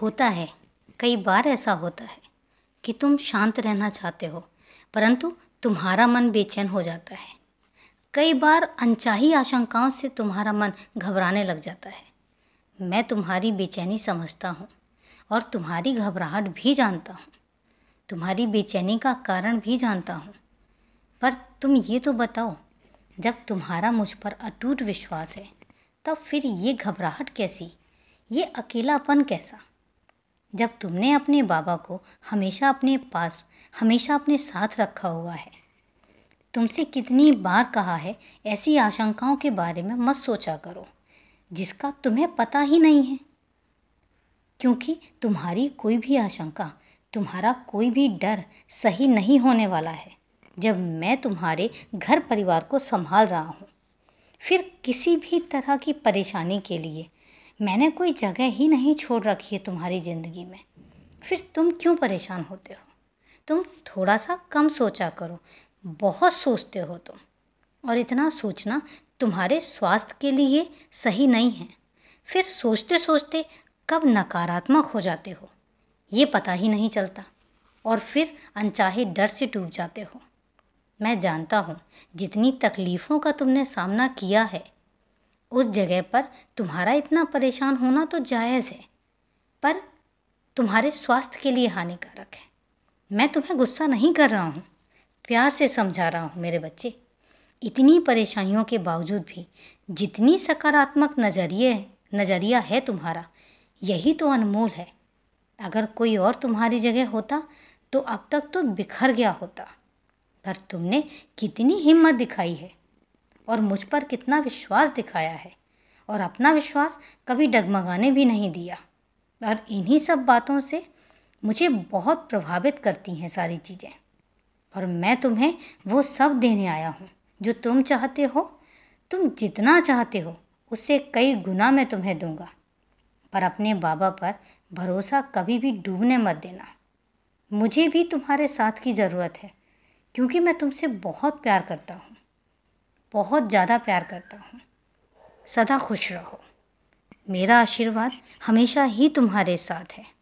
होता है कई बार ऐसा होता है कि तुम शांत रहना चाहते हो परंतु तुम्हारा मन बेचैन हो जाता है कई बार अनचाही आशंकाओं से तुम्हारा मन घबराने लग जाता है मैं तुम्हारी बेचैनी समझता हूँ और तुम्हारी घबराहट भी जानता हूँ तुम्हारी बेचैनी का कारण भी जानता हूँ पर तुम ये तो बताओ जब तुम्हारा मुझ पर अटूट विश्वास है तब फिर ये घबराहट कैसी ये अकेलापन कैसा जब तुमने अपने बाबा को हमेशा अपने पास हमेशा अपने साथ रखा हुआ है तुमसे कितनी बार कहा है ऐसी आशंकाओं के बारे में मत सोचा करो जिसका तुम्हें पता ही नहीं है क्योंकि तुम्हारी कोई भी आशंका तुम्हारा कोई भी डर सही नहीं होने वाला है जब मैं तुम्हारे घर परिवार को संभाल रहा हूँ फिर किसी भी तरह की परेशानी के लिए मैंने कोई जगह ही नहीं छोड़ रखी है तुम्हारी ज़िंदगी में फिर तुम क्यों परेशान होते हो तुम थोड़ा सा कम सोचा करो बहुत सोचते हो तुम और इतना सोचना तुम्हारे स्वास्थ्य के लिए सही नहीं है फिर सोचते सोचते कब नकारात्मक हो जाते हो ये पता ही नहीं चलता और फिर अनचाहे डर से डूब जाते हो मैं जानता हूँ जितनी तकलीफ़ों का तुमने सामना किया है उस जगह पर तुम्हारा इतना परेशान होना तो जायज़ है पर तुम्हारे स्वास्थ्य के लिए हानिकारक है मैं तुम्हें गुस्सा नहीं कर रहा हूँ प्यार से समझा रहा हूँ मेरे बच्चे इतनी परेशानियों के बावजूद भी जितनी सकारात्मक नज़रिए नज़रिया है तुम्हारा यही तो अनमोल है अगर कोई और तुम्हारी जगह होता तो अब तक तो बिखर गया होता पर तुमने कितनी हिम्मत दिखाई है और मुझ पर कितना विश्वास दिखाया है और अपना विश्वास कभी डगमगाने भी नहीं दिया और इन्हीं सब बातों से मुझे बहुत प्रभावित करती हैं सारी चीज़ें और मैं तुम्हें वो सब देने आया हूँ जो तुम चाहते हो तुम जितना चाहते हो उससे कई गुना मैं तुम्हें दूंगा पर अपने बाबा पर भरोसा कभी भी डूबने मत देना मुझे भी तुम्हारे साथ की ज़रूरत है क्योंकि मैं तुमसे बहुत प्यार करता हूँ बहुत ज़्यादा प्यार करता हूँ सदा खुश रहो मेरा आशीर्वाद हमेशा ही तुम्हारे साथ है